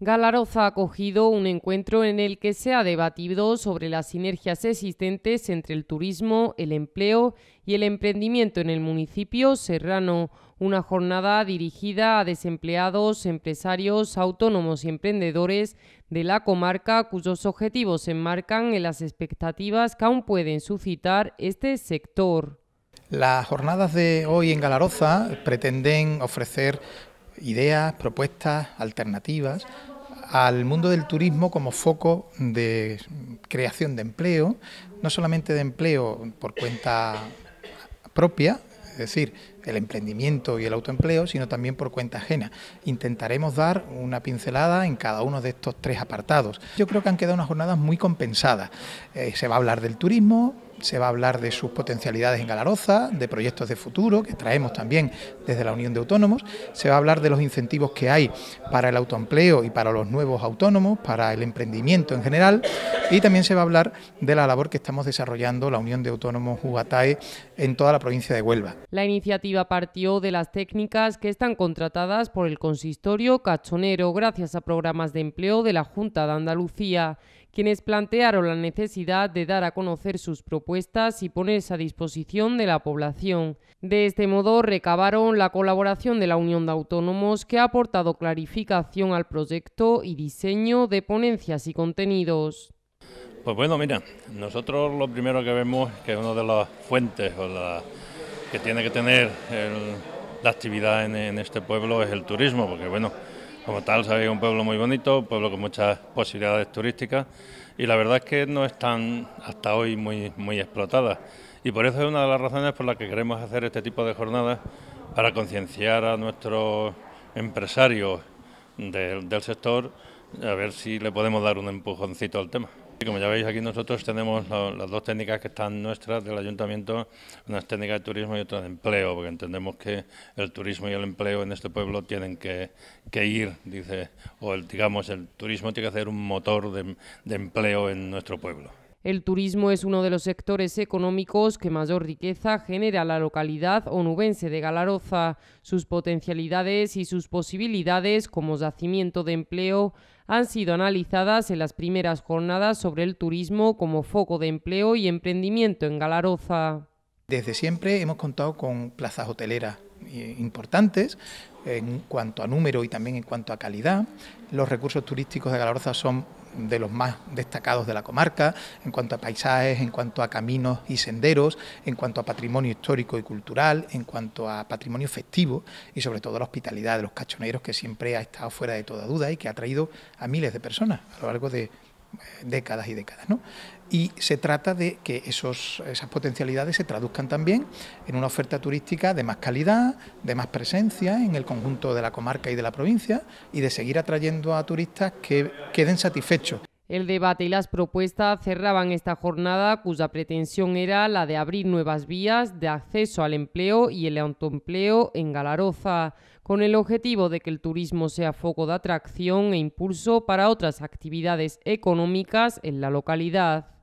Galaroza ha acogido un encuentro en el que se ha debatido sobre las sinergias existentes entre el turismo, el empleo y el emprendimiento en el municipio serrano, una jornada dirigida a desempleados, empresarios, autónomos y emprendedores de la comarca cuyos objetivos se enmarcan en las expectativas que aún pueden suscitar este sector. Las jornadas de hoy en Galaroza pretenden ofrecer ideas, propuestas, alternativas al mundo del turismo como foco de creación de empleo, no solamente de empleo por cuenta propia, es decir, el emprendimiento y el autoempleo, sino también por cuenta ajena. Intentaremos dar una pincelada en cada uno de estos tres apartados. Yo creo que han quedado unas jornadas muy compensadas. Eh, se va a hablar del turismo, se va a hablar de sus potencialidades en Galaroza, de proyectos de futuro que traemos también desde la Unión de Autónomos, se va a hablar de los incentivos que hay para el autoempleo y para los nuevos autónomos, para el emprendimiento en general, y también se va a hablar de la labor que estamos desarrollando la Unión de Autónomos Jugatae en toda la provincia de Huelva. La iniciativa partió de las técnicas que están contratadas por el consistorio cachonero gracias a programas de empleo de la Junta de Andalucía, quienes plantearon la necesidad de dar a conocer sus propuestas y ponerse a disposición de la población. De este modo recabaron la colaboración de la Unión de Autónomos que ha aportado clarificación al proyecto y diseño de ponencias y contenidos. Pues bueno, mira, nosotros lo primero que vemos que una de las fuentes o que tiene que tener la actividad en este pueblo es el turismo, porque bueno, como tal, sabéis, un pueblo muy bonito, un pueblo con muchas posibilidades turísticas y la verdad es que no están hasta hoy muy, muy explotadas. Y por eso es una de las razones por las que queremos hacer este tipo de jornadas para concienciar a nuestros empresarios del sector a ver si le podemos dar un empujoncito al tema. Como ya veis aquí nosotros tenemos las dos técnicas que están nuestras del ayuntamiento, unas técnicas de turismo y otras de empleo, porque entendemos que el turismo y el empleo en este pueblo tienen que, ir, dice, o el, digamos, el turismo tiene que ser un motor de empleo en nuestro pueblo. El turismo es uno de los sectores económicos que mayor riqueza genera la localidad onubense de Galaroza. Sus potencialidades y sus posibilidades como yacimiento de empleo han sido analizadas en las primeras jornadas sobre el turismo como foco de empleo y emprendimiento en Galaroza. Desde siempre hemos contado con plazas hoteleras eh, importantes en cuanto a número y también en cuanto a calidad. Los recursos turísticos de Galaroza son de los más destacados de la comarca, en cuanto a paisajes, en cuanto a caminos y senderos, en cuanto a patrimonio histórico y cultural, en cuanto a patrimonio festivo y sobre todo la hospitalidad de los cachoneros que siempre ha estado fuera de toda duda y que ha traído a miles de personas a lo largo de décadas y décadas. ¿no? Y se trata de que esos, esas potencialidades se traduzcan también en una oferta turística de más calidad, de más presencia en el conjunto de la comarca y de la provincia y de seguir atrayendo a turistas que queden satisfechos el debate y las propuestas cerraban esta jornada cuya pretensión era la de abrir nuevas vías de acceso al empleo y el autoempleo en Galaroza, con el objetivo de que el turismo sea foco de atracción e impulso para otras actividades económicas en la localidad.